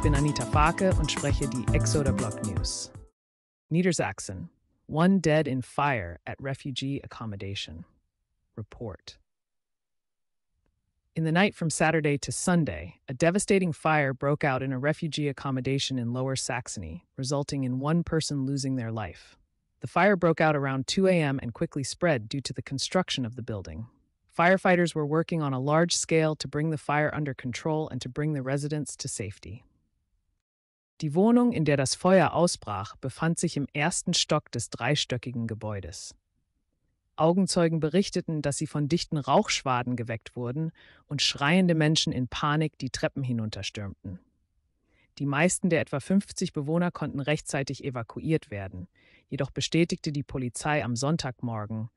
Ich bin Anita Fake und spreche die Exoda Block News. Niedersachsen, one dead in fire at refugee accommodation. Report. In the night from Saturday to Sunday, a devastating fire broke out in a refugee accommodation in Lower Saxony, resulting in one person losing their life. The fire broke out around 2 a.m. and quickly spread due to the construction of the building. Firefighters were working on a large scale to bring the fire under control and to bring the residents to safety. Die Wohnung, in der das Feuer ausbrach, befand sich im ersten Stock des dreistöckigen Gebäudes. Augenzeugen berichteten, dass sie von dichten Rauchschwaden geweckt wurden und schreiende Menschen in Panik die Treppen hinunterstürmten. Die meisten der etwa 50 Bewohner konnten rechtzeitig evakuiert werden. Jedoch bestätigte die Polizei am Sonntagmorgen,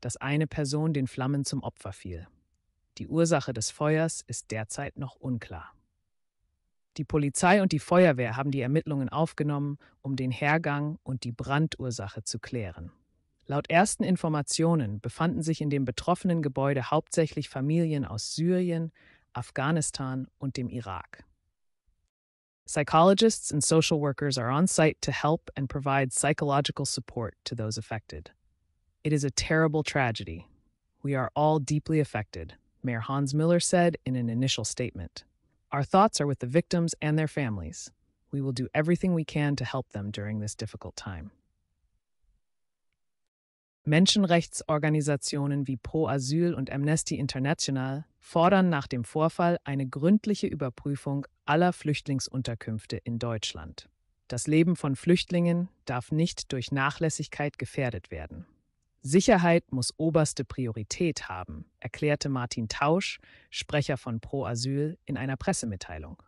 dass eine Person den Flammen zum Opfer fiel. Die Ursache des Feuers ist derzeit noch unklar. Die Polizei und die Feuerwehr haben die Ermittlungen aufgenommen, um den Hergang und die Brandursache zu klären. Laut ersten Informationen befanden sich in dem betroffenen Gebäude hauptsächlich Familien aus Syrien, Afghanistan und dem Irak. Psychologists and social workers are on site to help and provide psychological support to those affected. It is a terrible tragedy. We are all deeply affected, Mayor Hans Miller said in an initial statement. Our thoughts are with the victims and their families. We will do everything we can to help them during this difficult time. Menschenrechtsorganisationen wie Pro Asyl und Amnesty International fordern nach dem Vorfall eine gründliche Überprüfung aller Flüchtlingsunterkünfte in Deutschland. Das Leben von Flüchtlingen darf nicht durch Nachlässigkeit gefährdet werden. Sicherheit muss oberste Priorität haben, erklärte Martin Tausch, Sprecher von Pro Asyl, in einer Pressemitteilung.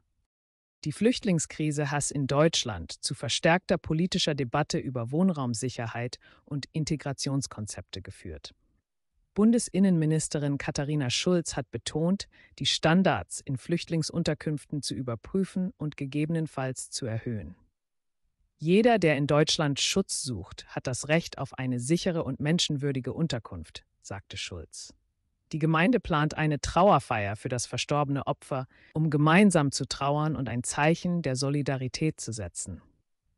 Die Flüchtlingskrise hat in Deutschland zu verstärkter politischer Debatte über Wohnraumsicherheit und Integrationskonzepte geführt. Bundesinnenministerin Katharina Schulz hat betont, die Standards in Flüchtlingsunterkünften zu überprüfen und gegebenenfalls zu erhöhen. Jeder, der in Deutschland Schutz sucht, hat das Recht auf eine sichere und menschenwürdige Unterkunft, sagte Schulz. Die Gemeinde plant eine Trauerfeier für das verstorbene Opfer, um gemeinsam zu trauern und ein Zeichen der Solidarität zu setzen.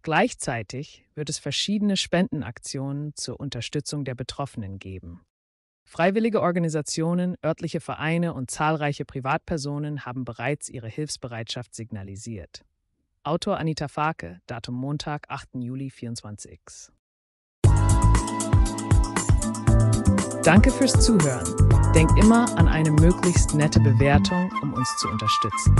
Gleichzeitig wird es verschiedene Spendenaktionen zur Unterstützung der Betroffenen geben. Freiwillige Organisationen, örtliche Vereine und zahlreiche Privatpersonen haben bereits ihre Hilfsbereitschaft signalisiert. Autor Anita Farke, Datum Montag, 8. Juli 24. Danke fürs Zuhören. Denk immer an eine möglichst nette Bewertung, um uns zu unterstützen.